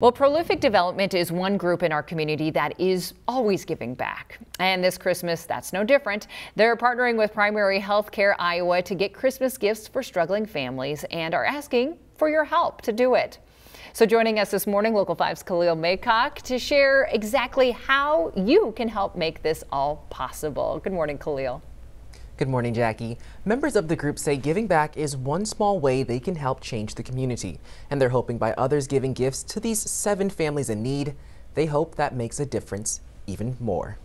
Well, prolific development is one group in our community that is always giving back. And this Christmas, that's no different. They're partnering with Primary Healthcare Iowa to get Christmas gifts for struggling families and are asking for your help to do it. So joining us this morning, Local 5's Khalil Maycock to share exactly how you can help make this all possible. Good morning, Khalil. Good morning, Jackie. Members of the group say giving back is one small way they can help change the community, and they're hoping by others giving gifts to these seven families in need, they hope that makes a difference even more.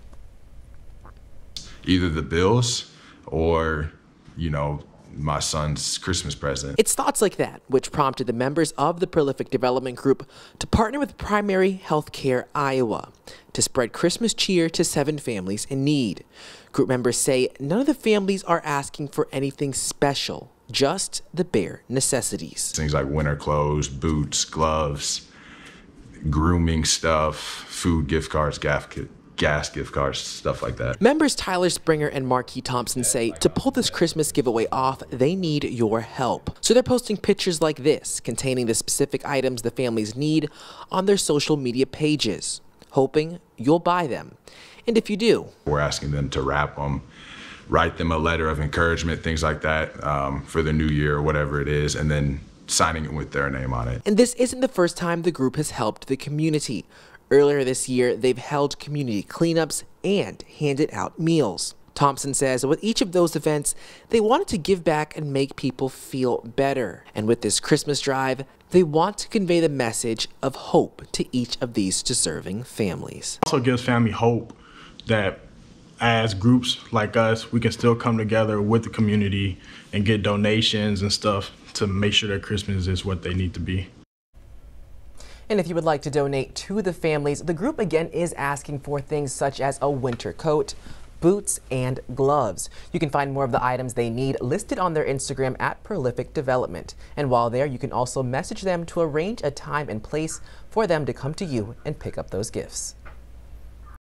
Either the bills or, you know, my son's Christmas present. It's thoughts like that which prompted the members of the Prolific Development Group to partner with Primary Healthcare Iowa to spread Christmas cheer to seven families in need. Group members say none of the families are asking for anything special, just the bare necessities. Things like winter clothes, boots, gloves, grooming stuff, food, gift cards, kits gas gift cards, stuff like that. Members Tyler Springer and Marquis Thompson say to pull this Christmas giveaway off, they need your help. So they're posting pictures like this containing the specific items the families need on their social media pages, hoping you'll buy them. And if you do, we're asking them to wrap them write them a letter of encouragement, things like that, um, for the new year or whatever it is, and then signing it with their name on it. And this isn't the first time the group has helped the community. Earlier this year, they've held community cleanups and handed out meals. Thompson says with each of those events, they wanted to give back and make people feel better. And with this Christmas drive, they want to convey the message of hope to each of these deserving families. Also gives family hope that as groups like us, we can still come together with the community and get donations and stuff to make sure that Christmas is what they need to be. And if you would like to donate to the families, the group again is asking for things such as a winter coat, boots, and gloves. You can find more of the items they need listed on their Instagram at Prolific Development. And while there, you can also message them to arrange a time and place for them to come to you and pick up those gifts.